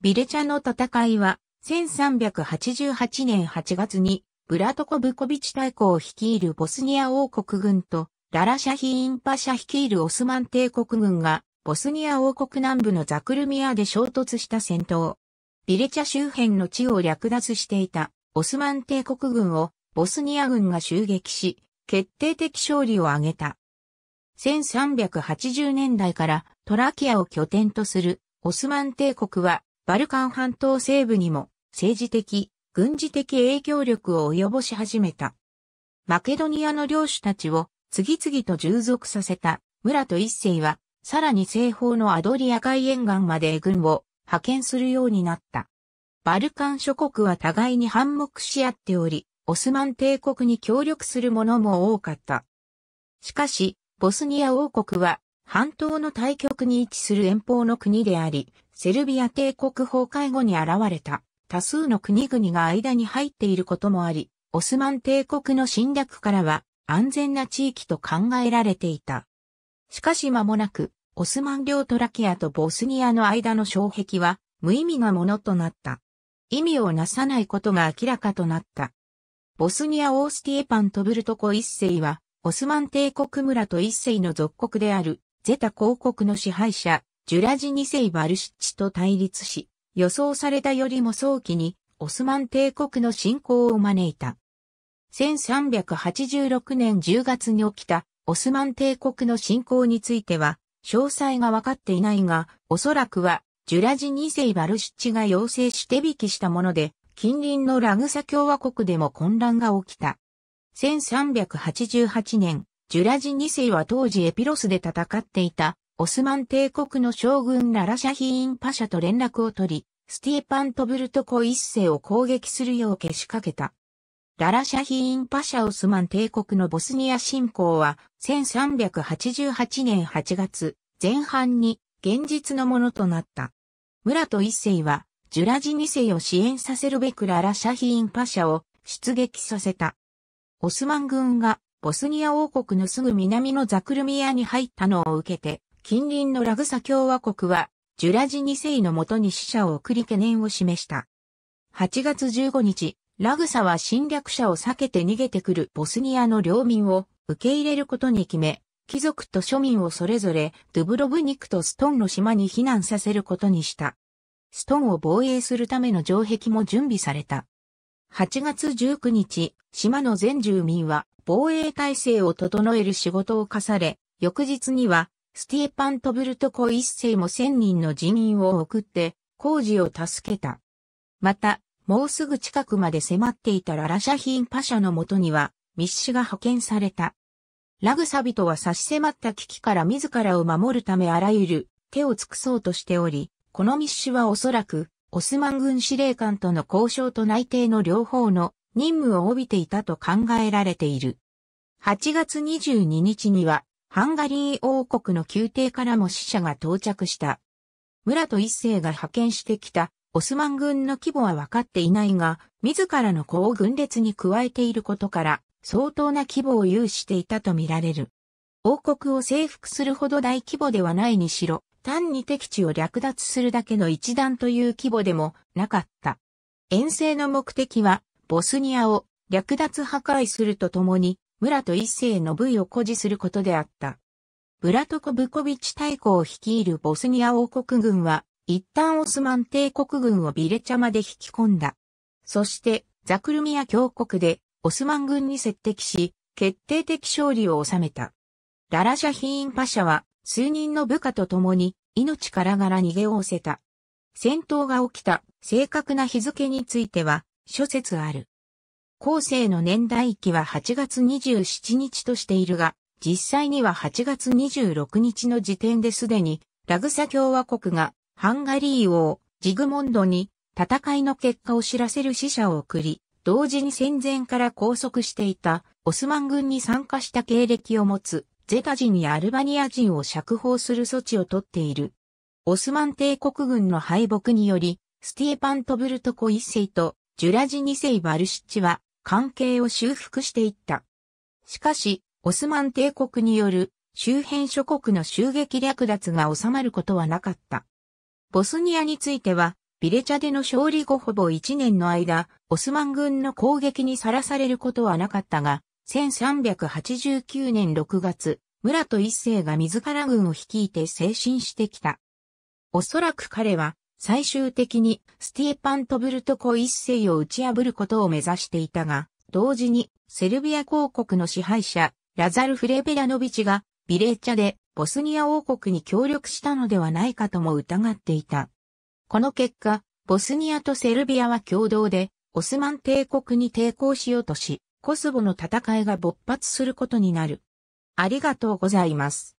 ビレチャの戦いは、1388年8月に、ブラトコブコビチ大公を率いるボスニア王国軍と、ララシャヒインパシャ率いるオスマン帝国軍が、ボスニア王国南部のザクルミアで衝突した戦闘。ビレチャ周辺の地を略奪していた、オスマン帝国軍を、ボスニア軍が襲撃し、決定的勝利を挙げた。1380年代からトラキアを拠点とするオスマン帝国はバルカン半島西部にも政治的、軍事的影響力を及ぼし始めた。マケドニアの領主たちを次々と従属させた村と一世は、さらに西方のアドリア海沿岸まで軍を派遣するようになった。バルカン諸国は互いに反目し合っており、オスマン帝国に協力する者も多かった。しかし、ボスニア王国は半島の対極に位置する遠方の国であり、セルビア帝国崩壊後に現れた多数の国々が間に入っていることもあり、オスマン帝国の侵略からは安全な地域と考えられていた。しかし間もなく、オスマン領トラキアとボスニアの間の障壁は無意味なものとなった。意味をなさないことが明らかとなった。ボスニア・オースティエパント・ブルトコ一世は、オスマン帝国村と一世の属国である、ゼタ公国の支配者、ジュラジ2世バルシッチと対立し、予想されたよりも早期にオスマン帝国の侵攻を招いた。1386年10月に起きたオスマン帝国の侵攻については、詳細が分かっていないが、おそらくは、ジュラジ2世バルシッチが要請して引きしたもので、近隣のラグサ共和国でも混乱が起きた。1388年、ジュラジ2世は当時エピロスで戦っていたオスマン帝国の将軍ララシャヒーンパシャと連絡を取り、スティーパントブルトコ一世を攻撃するようけしかけた。ララシャヒーンパシャオスマン帝国のボスニア侵攻は1388年8月前半に現実のものとなった。村と一世はジュラジ二世を支援させるべくララシャヒーンパシャを出撃させた。オスマン軍がボスニア王国のすぐ南のザクルミアに入ったのを受けて近隣のラグサ共和国は、ジュラジ2世のもとに死者を送り懸念を示した。8月15日、ラグサは侵略者を避けて逃げてくるボスニアの領民を受け入れることに決め、貴族と庶民をそれぞれドゥブロブニクとストンの島に避難させることにした。ストンを防衛するための城壁も準備された。8月19日、島の全住民は防衛体制を整える仕事を課され、翌日にはスティーパント・ブルトコ一世も千人の人員を送って、工事を助けた。また、もうすぐ近くまで迫っていたララシャヒンパシャのもとには、密使が派遣された。ラグサビトは差し迫った危機から自らを守るためあらゆる手を尽くそうとしており、この密使はおそらく、オスマン軍司令官との交渉と内定の両方の任務を帯びていたと考えられている。8月22日には、ハンガリー王国の宮廷からも死者が到着した。村と一世が派遣してきたオスマン軍の規模は分かっていないが、自らの子を軍列に加えていることから、相当な規模を有していたとみられる。王国を征服するほど大規模ではないにしろ、単に敵地を略奪するだけの一団という規模でもなかった。遠征の目的は、ボスニアを略奪破壊するとともに、村と一世の部位を誇示することであった。ブラトコブコビチ大公を率いるボスニア王国軍は、一旦オスマン帝国軍をビレチャまで引き込んだ。そして、ザクルミア峡谷で、オスマン軍に接敵し、決定的勝利を収めた。ララシャヒーンパシャは、数人の部下と共に、命からがら逃げをおせた。戦闘が起きた正確な日付については、諸説ある。後世の年代記は8月27日としているが、実際には8月26日の時点ですでに、ラグサ共和国がハンガリー王、ジグモンドに戦いの結果を知らせる死者を送り、同時に戦前から拘束していたオスマン軍に参加した経歴を持つゼタ人やアルバニア人を釈放する措置をとっている。オスマン帝国軍の敗北により、スティーパン・トブルトコ一世とジュラジ二世バルシッチは関係を修復していった。しかし、オスマン帝国による周辺諸国の襲撃略奪が収まることはなかった。ボスニアについては、ビレチャでの勝利後ほぼ1年の間、オスマン軍の攻撃にさらされることはなかったが、1389年6月、村と一世が自ら軍を率いて精神してきた。おそらく彼は、最終的にスティエパント・ブルトコ一世を打ち破ることを目指していたが、同時にセルビア公国の支配者、ラザル・フレベラノビチがビレーチャでボスニア王国に協力したのではないかとも疑っていた。この結果、ボスニアとセルビアは共同でオスマン帝国に抵抗しようとし、コスボの戦いが勃発することになる。ありがとうございます。